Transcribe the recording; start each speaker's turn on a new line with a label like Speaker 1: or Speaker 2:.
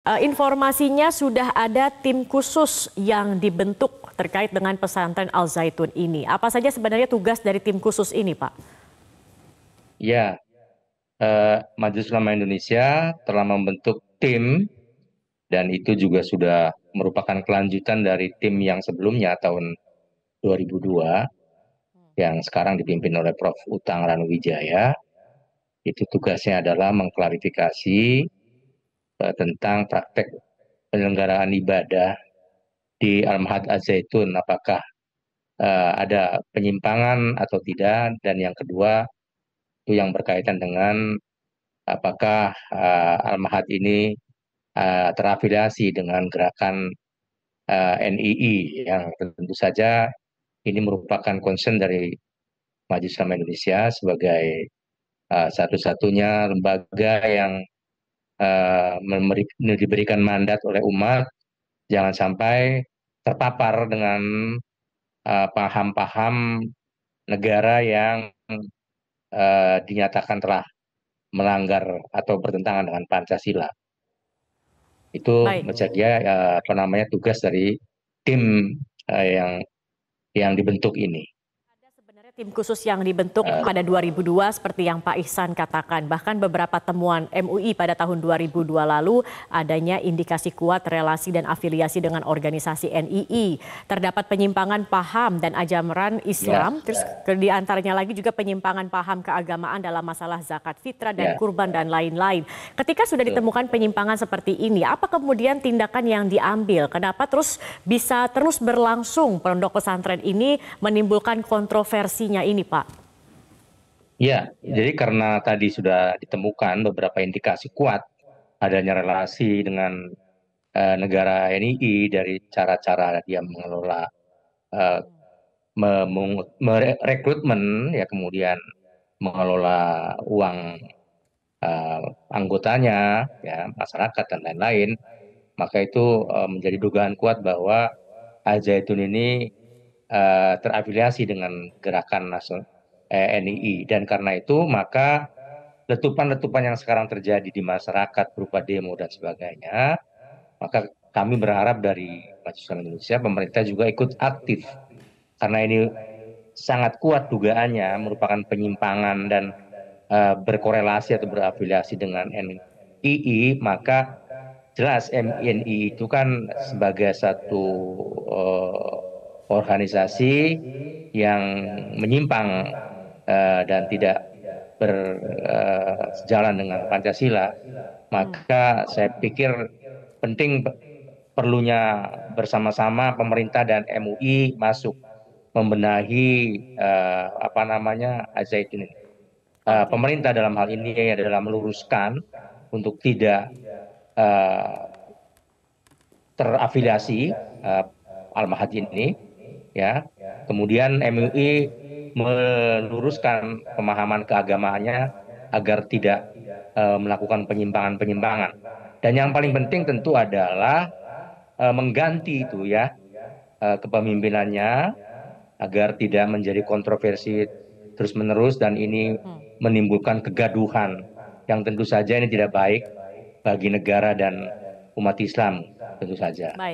Speaker 1: Eh, informasinya sudah ada tim khusus yang dibentuk terkait dengan pesantren Al Zaitun ini. Apa saja sebenarnya tugas dari tim khusus ini, Pak?
Speaker 2: Ya, eh, Majelis Ulama Indonesia telah membentuk tim dan itu juga sudah merupakan kelanjutan dari tim yang sebelumnya tahun 2002 yang sekarang dipimpin oleh Prof. Utang Ranuwijaya. Itu tugasnya adalah mengklarifikasi Eh, tentang praktek penyelenggaraan ibadah di Al-Mahad Az-Zaitun apakah uh, ada penyimpangan atau tidak dan yang kedua itu yang berkaitan dengan apakah uh, Al-Mahad ini uh, terafiliasi dengan gerakan uh, NII yang tentu saja ini merupakan concern dari Majelis Ulama Indonesia sebagai uh, satu-satunya lembaga yang uh, diberikan mandat oleh umat jangan sampai terpapar dengan eh, paham-paham uh, negara yang uh, dinyatakan telah melanggar atau bertentangan dengan Pancasila. Itu Baik. menjadi uh, apa namanya tugas dari tim uh, yang yang dibentuk ini.
Speaker 1: Tim khusus yang dibentuk ah. pada 2002 seperti yang Pak Ihsan katakan, bahkan beberapa temuan MUI pada tahun 2002 lalu adanya indikasi kuat relasi dan afiliasi dengan organisasi NII. Terdapat penyimpangan paham dan ajaran Islam, yeah. terus di antaranya lagi juga penyimpangan paham keagamaan dalam masalah zakat fitrah dan yeah. kurban dan lain-lain. Ketika sudah ditemukan penyimpangan seperti ini, apa kemudian tindakan yang diambil? Kenapa terus bisa terus berlangsung pondok pesantren ini menimbulkan kontroversi vaksinasinya ini, Pak?
Speaker 2: Ya, jadi karena tadi sudah ditemukan beberapa indikasi kuat adanya relasi dengan uh, negara NII dari cara-cara dia mengelola uh, merekrutmen ya kemudian mengelola uang uh, anggotanya ya masyarakat dan lain-lain maka itu uh, menjadi dugaan kuat bahwa Azaitun ini uh, terafiliasi dengan gerakan nasional eh, NII dan karena itu maka letupan-letupan yang sekarang terjadi di masyarakat berupa demo dan sebagainya maka kami berharap dari Majelis Ulama Indonesia pemerintah juga ikut aktif karena ini sangat kuat dugaannya merupakan penyimpangan dan uh, berkorelasi atau berafiliasi dengan NII maka jelas MNI itu kan sebagai satu uh, organisasi yang menyimpang uh, dan tidak berjalan eh, uh, dengan Pancasila, maka saya pikir penting perlunya bersama-sama pemerintah dan MUI masuk membenahi uh, apa namanya Azaitun ini. Uh, pemerintah dalam hal ini adalah meluruskan untuk tidak uh, terafiliasi uh, Al-Mahdi ini ya. Kemudian MUI meluruskan pemahaman keagamaannya agar tidak e, melakukan penyimpangan-penyimpangan. Dan yang paling penting tentu adalah e, mengganti itu ya e, kepemimpinannya agar tidak menjadi kontroversi terus-menerus dan ini hmm. menimbulkan kegaduhan yang tentu saja ini tidak baik bagi negara dan umat Islam tentu saja.
Speaker 1: Baik.